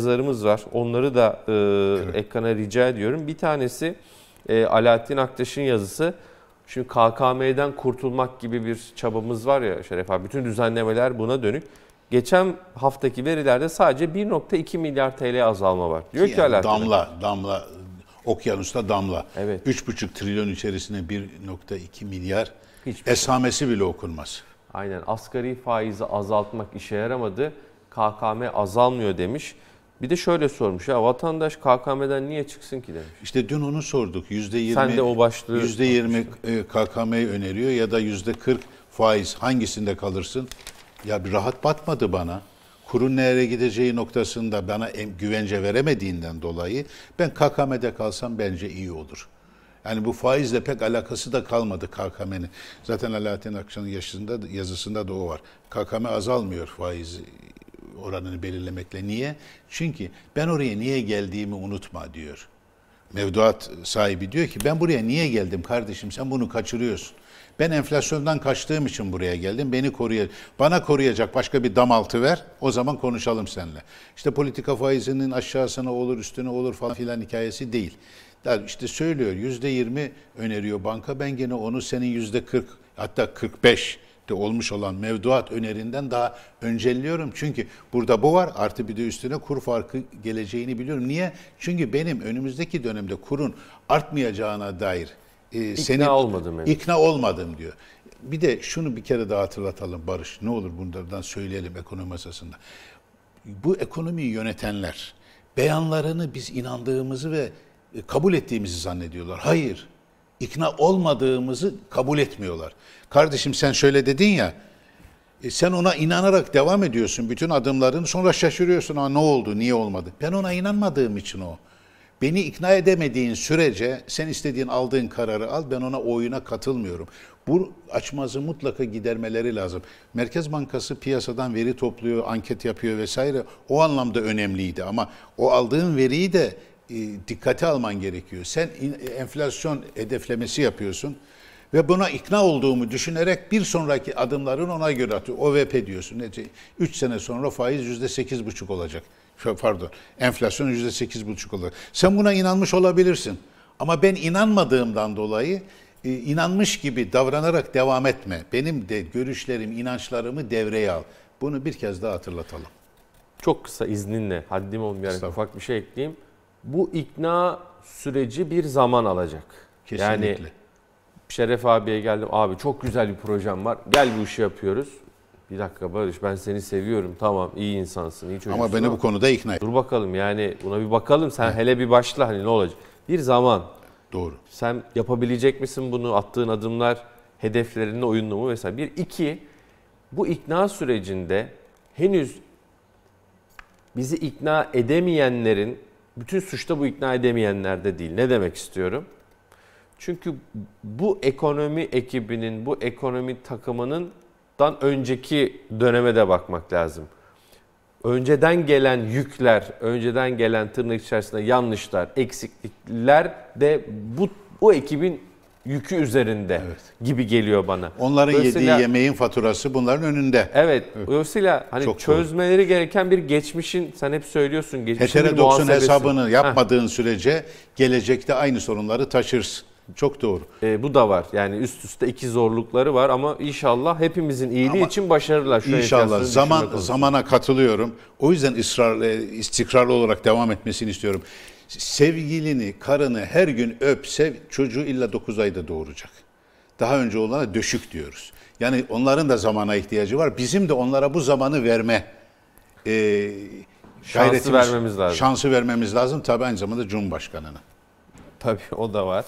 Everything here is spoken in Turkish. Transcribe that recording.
yazılarımız var. Onları da e, ekrana rica ediyorum. Bir tanesi e, Alaaddin Aktaş'ın yazısı. Şimdi KKM'den kurtulmak gibi bir çabamız var ya Şeref abi. Bütün düzenlemeler buna dönük. Geçen haftaki verilerde sadece 1.2 milyar TL azalma var. Diyor yani ki Alaaddin. Damla, damla. Okyanusta damla. Evet. 3,5 trilyon içerisinde 1.2 milyar Hiçbir esamesi şey. bile okunmaz. Aynen asgari faizi azaltmak işe yaramadı. KKM azalmıyor demiş. Bir de şöyle sormuş ya vatandaş KKM'den niye çıksın ki demiş. İşte dün onu sorduk. Yüzde yirmi, Sen de o başlığı yüzde yirmi KKM'yi e, öneriyor ya da yüzde kırk faiz hangisinde kalırsın? Ya bir rahat batmadı bana. Kurun nereye gideceği noktasında bana güvence veremediğinden dolayı ben KKM'de kalsam bence iyi olur. Yani bu faizle pek alakası da kalmadı KKM'nin. Zaten Alaaddin Akçan'ın yazısında da o var. KKM azalmıyor faiz oranını belirlemekle. Niye? Çünkü ben oraya niye geldiğimi unutma diyor. Mevduat sahibi diyor ki ben buraya niye geldim kardeşim sen bunu kaçırıyorsun. Ben enflasyondan kaçtığım için buraya geldim. Beni koruya, bana koruyacak başka bir damaltı ver. O zaman konuşalım seninle. İşte politika faizinin aşağısına olur, üstüne olur falan filan hikayesi değil. Yani işte söylüyor yüzde yirmi öneriyor banka. Ben gene onu senin yüzde kırk hatta 45 de olmuş olan mevduat önerinden daha öncelliyorum. Çünkü burada bu var artı bir de üstüne kur farkı geleceğini biliyorum. Niye? Çünkü benim önümüzdeki dönemde kurun artmayacağına dair e, ikna senin, olmadım yani. ikna olmadım diyor. Bir de şunu bir kere daha hatırlatalım Barış. Ne olur bunlardan söyleyelim ekonomi masasında. Bu ekonomiyi yönetenler beyanlarını biz inandığımızı ve e, kabul ettiğimizi zannediyorlar. Hayır ikna olmadığımızı kabul etmiyorlar. Kardeşim sen şöyle dedin ya, e, sen ona inanarak devam ediyorsun bütün adımlarını. sonra şaşırıyorsun ha ne oldu niye olmadı. Ben ona inanmadığım için o. Beni ikna edemediğin sürece sen istediğin aldığın kararı al ben ona oyuna katılmıyorum. Bu açmazı mutlaka gidermeleri lazım. Merkez Bankası piyasadan veri topluyor, anket yapıyor vesaire. O anlamda önemliydi ama o aldığın veriyi de e, dikkate alman gerekiyor. Sen e, enflasyon hedeflemesi yapıyorsun ve buna ikna olduğumu düşünerek bir sonraki adımların ona göre atıyor. OVP diyorsun. 3 sene sonra faiz %8,5 olacak. Pardon enflasyon %8,5 olacak. Sen buna inanmış olabilirsin. Ama ben inanmadığımdan dolayı e, inanmış gibi davranarak devam etme. Benim de görüşlerim, inançlarımı devreye al. Bunu bir kez daha hatırlatalım. Çok kısa izninle haddim olmayarak ufak bir şey ekleyeyim bu ikna süreci bir zaman alacak. Kesinlikle. Yani Şeref abiye geldim. Abi çok güzel bir projem var. Gel bu işi yapıyoruz. Bir dakika Barış ben seni seviyorum. Tamam iyi insansın, iyi çocuksun. Ama beni bu konuda ikna et. Dur bakalım yani buna bir bakalım. Sen He. hele bir başla hani ne olacak? Bir zaman. Doğru. Sen yapabilecek misin bunu? Attığın adımlar, hedeflerinin uyumlu mu Mesela Bir, iki, bu ikna sürecinde henüz bizi ikna edemeyenlerin bütün suçta bu ikna edemeyenlerde değil. Ne demek istiyorum? Çünkü bu ekonomi ekibinin, bu ekonomi takımının dan önceki döneme de bakmak lazım. Önceden gelen yükler, önceden gelen tırnak içerisinde yanlışlar, eksiklikler de bu, bu ekibin yükü üzerinde evet. gibi geliyor bana. Onların yediği yemeğin faturası bunların önünde. Evet. evet. hani Çok çözmeleri doğru. gereken bir geçmişin sen hep söylüyorsun geçmişin Heterodoksun hesabını yapmadığın Heh. sürece gelecekte aynı sorunları taşırsın. Çok doğru. E, bu da var. Yani üst üste iki zorlukları var ama inşallah hepimizin iyiliği ama için başarılar. Şu inşallah zaman zamana katılıyorum. O yüzden ısrarlı e, istikrarlı olarak devam etmesini istiyorum sevgilini, karını her gün öp, sev, çocuğu illa 9 ayda doğuracak. Daha önce olana döşük diyoruz. Yani onların da zamana ihtiyacı var. Bizim de onlara bu zamanı verme e, şansı vermemiz lazım. Şansı vermemiz lazım tabii aynı zamanda Cumhurbaşkanı'na. Tabii o da var.